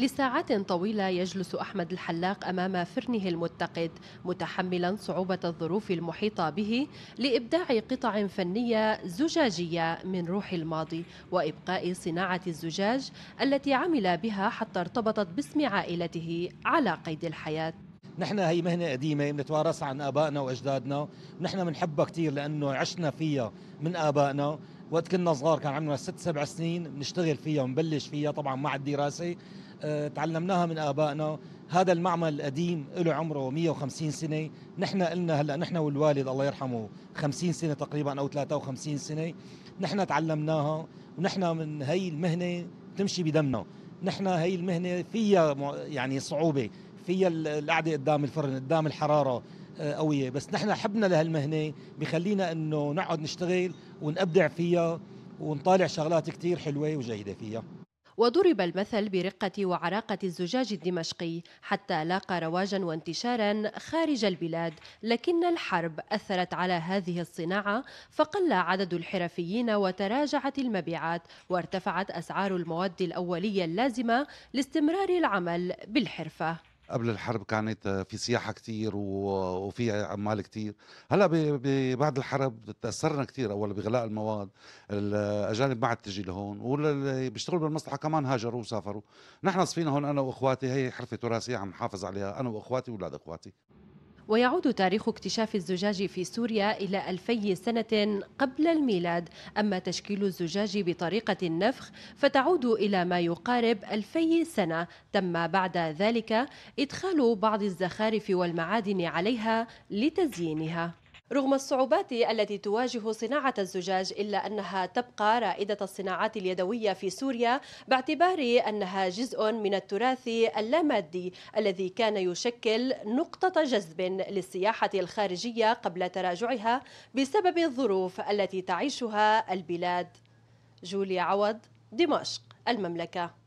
لساعات طويلة يجلس أحمد الحلاق أمام فرنه المتقد متحملا صعوبة الظروف المحيطة به لإبداع قطع فنية زجاجية من روح الماضي وإبقاء صناعة الزجاج التي عمل بها حتى ارتبطت باسم عائلته على قيد الحياة نحن هي مهنة قديمة بنتوارثها عن آبائنا وأجدادنا ونحن بنحبها كثير لأنه عشنا فيها من آبائنا وقت كنا صغار كان عمرنا ست سبع سنين بنشتغل فيها ونبلش فيها طبعا مع الدراسة آه، تعلمناها من آبائنا هذا المعمل القديم له عمره 150 سنة نحن قلنا هلأ نحن والوالد الله يرحمه 50 سنة تقريبا أو 53 سنة نحن تعلمناها ونحن من هي المهنة تمشي بدمنا نحن هي المهنة فيها يعني صعوبة فيها القعدة قدام الفرن قدام الحرارة آه، قوية بس نحن حبنا لهالمهنة بخلينا انه نقعد نشتغل ونبدع فيها ونطالع شغلات كتير حلوة وجيدة فيها وضرب المثل برقة وعراقة الزجاج الدمشقي حتى لاقى رواجا وانتشارا خارج البلاد لكن الحرب أثرت على هذه الصناعة فقل عدد الحرفيين وتراجعت المبيعات وارتفعت أسعار المواد الأولية اللازمة لاستمرار العمل بالحرفة قبل الحرب كانت آه، في سياحة كتير وفي عمال كتير هلا بعد الحرب تأثرنا كتير أول بغلاء المواد الأجانب ما عاد تجي لهون واللي بيشتغلوا بالمصلحة كمان هاجروا وسافروا نحن صفينا هون أنا وإخواتي هي حرفة تراثية عم نحافظ عليها أنا وإخواتي وأولاد إخواتي ويعود تاريخ اكتشاف الزجاج في سوريا إلى ألفي سنة قبل الميلاد أما تشكيل الزجاج بطريقة النفخ فتعود إلى ما يقارب ألفي سنة تم بعد ذلك إدخال بعض الزخارف والمعادن عليها لتزيينها رغم الصعوبات التي تواجه صناعة الزجاج إلا أنها تبقى رائدة الصناعات اليدوية في سوريا باعتبار أنها جزء من التراث اللامادي الذي كان يشكل نقطة جذب للسياحة الخارجية قبل تراجعها بسبب الظروف التي تعيشها البلاد. جوليا عوض دمشق المملكه